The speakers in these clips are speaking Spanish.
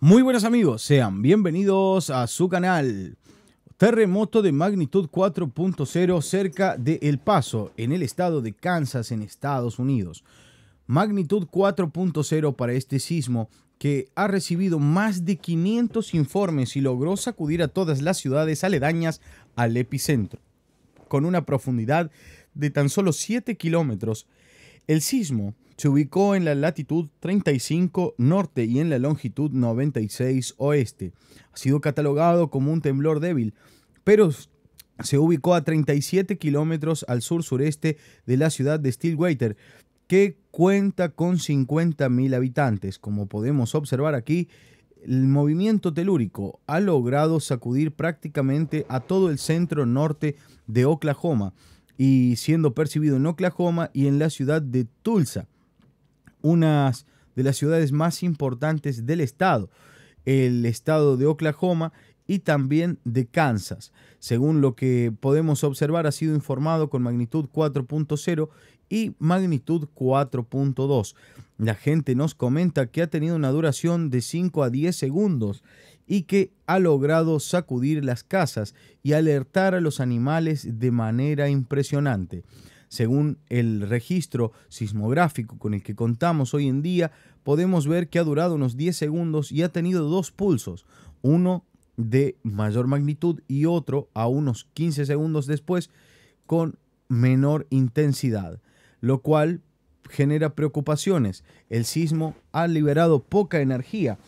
Muy buenos amigos, sean bienvenidos a su canal. Terremoto de magnitud 4.0 cerca de El Paso, en el estado de Kansas, en Estados Unidos. Magnitud 4.0 para este sismo que ha recibido más de 500 informes y logró sacudir a todas las ciudades aledañas al epicentro, con una profundidad de tan solo 7 kilómetros el sismo se ubicó en la latitud 35 norte y en la longitud 96 oeste. Ha sido catalogado como un temblor débil, pero se ubicó a 37 kilómetros al sur-sureste de la ciudad de Stillwater, que cuenta con 50.000 habitantes. Como podemos observar aquí, el movimiento telúrico ha logrado sacudir prácticamente a todo el centro norte de Oklahoma y siendo percibido en Oklahoma y en la ciudad de Tulsa, una de las ciudades más importantes del estado, el estado de Oklahoma y también de Kansas. Según lo que podemos observar, ha sido informado con magnitud 4.0 y magnitud 4.2. La gente nos comenta que ha tenido una duración de 5 a 10 segundos y que ha logrado sacudir las casas y alertar a los animales de manera impresionante. Según el registro sismográfico con el que contamos hoy en día, podemos ver que ha durado unos 10 segundos y ha tenido dos pulsos, uno de mayor magnitud y otro a unos 15 segundos después con menor intensidad, lo cual genera preocupaciones. El sismo ha liberado poca energía,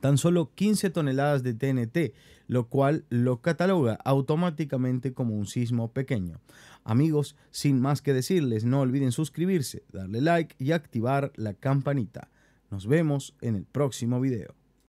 tan solo 15 toneladas de TNT, lo cual lo cataloga automáticamente como un sismo pequeño. Amigos, sin más que decirles, no olviden suscribirse, darle like y activar la campanita. Nos vemos en el próximo video.